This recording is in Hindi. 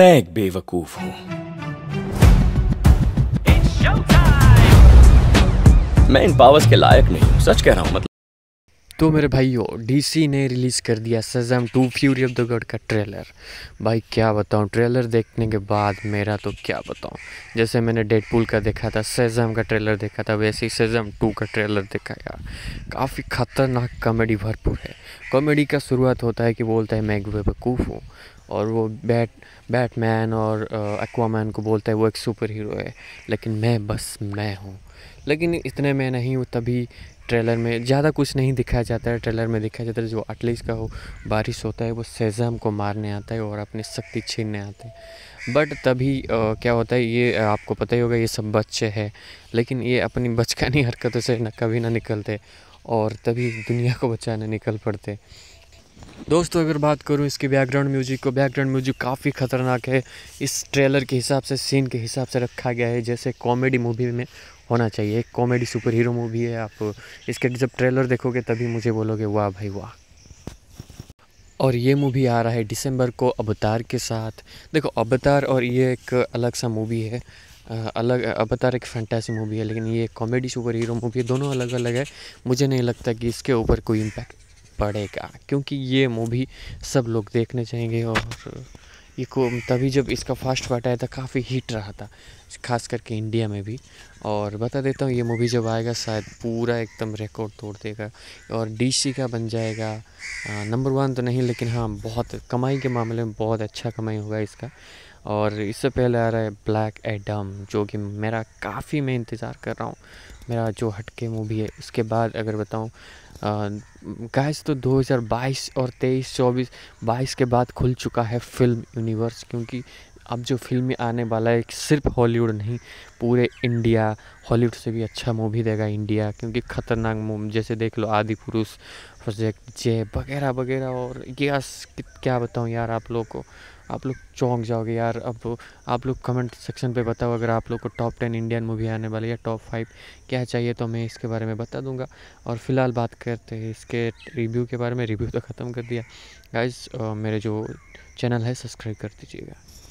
मैं एक बेवकूफ हूं मैं इन पावर्स के लायक नहीं हूं सच कह रहा हूं मतलब तो मेरे भाइयों डीसी ने रिलीज़ कर दिया सजम to fury of the god का ट्रेलर भाई क्या बताऊँ ट्रेलर देखने के बाद मेरा तो क्या बताऊँ जैसे मैंने डेडपूल का देखा था सजम का ट्रेलर देखा था वैसे ही सजम टू का ट्रेलर देखा यार काफ़ी ख़तरनाक कॉमेडी भरपूर है कॉमेडी का शुरुआत होता है कि बोलता है मैं एक बेवकूफ़ हूँ और वो बैट बैटमैन और एक्वामैन को बोलता है वो एक सुपर हीरो है लेकिन मैं बस मैं हूँ लेकिन इतने में नहीं हूँ तभी ट्रेलर में ज़्यादा कुछ नहीं दिखाया जाता है ट्रेलर में दिखाया जाता है जो अटलीस का हो बारिश होता है वो सेजम को मारने आता है और अपनी शक्ति छीनने आते है बट तभी आ, क्या होता है ये आपको पता ही होगा ये सब बच्चे हैं लेकिन ये अपनी बचकानी हरकतों से न कभी ना निकलते और तभी दुनिया को बचाने निकल पड़ते दोस्तों अगर बात करूं इसके बैकग्राउंड म्यूजिक को बैकग्राउंड म्यूजिक काफ़ी ख़तरनाक है इस ट्रेलर के हिसाब से सीन के हिसाब से रखा गया है जैसे कॉमेडी मूवी में होना चाहिए एक कॉमेडी सुपर हीरो मूवी है आप इसके जब ट्रेलर देखोगे तभी मुझे बोलोगे वाह भाई वाह और ये मूवी आ रहा है दिसंबर को अवतार के साथ देखो अवतार और ये एक अलग सा मूवी है अलग अवतार एक फैंटेसी मूवी है लेकिन ये कॉमेडी सुपर हीरो मूवी है दोनों अलग अलग है मुझे नहीं लगता कि इसके ऊपर कोई इम्पैक्ट पड़ेगा क्योंकि ये मूवी सब लोग देखने चाहेंगे और ये को तभी जब इसका फर्स्ट पार्ट आया था काफ़ी हिट रहा था खास करके इंडिया में भी और बता देता हूँ ये मूवी जब आएगा शायद पूरा एकदम रिकॉर्ड तोड़ देगा और डीसी का बन जाएगा नंबर वन तो नहीं लेकिन हाँ बहुत कमाई के मामले में बहुत अच्छा कमाई होगा इसका और इससे पहले आ रहा है ब्लैक एडम जो कि मेरा काफ़ी मैं इंतज़ार कर रहा हूँ मेरा जो हटके मूवी है उसके बाद अगर बताऊँ गाइस तो 2022 और 23 24 22 के बाद खुल चुका है फिल्म यूनिवर्स क्योंकि अब जो फिल्म आने वाला है सिर्फ हॉलीवुड नहीं पूरे इंडिया हॉलीवुड से भी अच्छा मूवी देगा इंडिया क्योंकि खतरनाक मूवी जैसे देख लो आदि पुरुष प्रोजेक्ट जय वगैरह वगैरह और यस क्या बताऊँ यार आप लोग को आप लोग चौंक जाओगे यार अब आप लोग कमेंट सेक्शन पे बताओ अगर आप लोग को टॉप टेन इंडियन मूवी आने वाली या टॉप फाइव क्या चाहिए तो मैं इसके बारे में बता दूंगा और फिलहाल बात करते हैं इसके रिव्यू के बारे में रिव्यू तो ख़त्म कर दिया गाइज मेरे जो चैनल है सब्सक्राइब कर दीजिएगा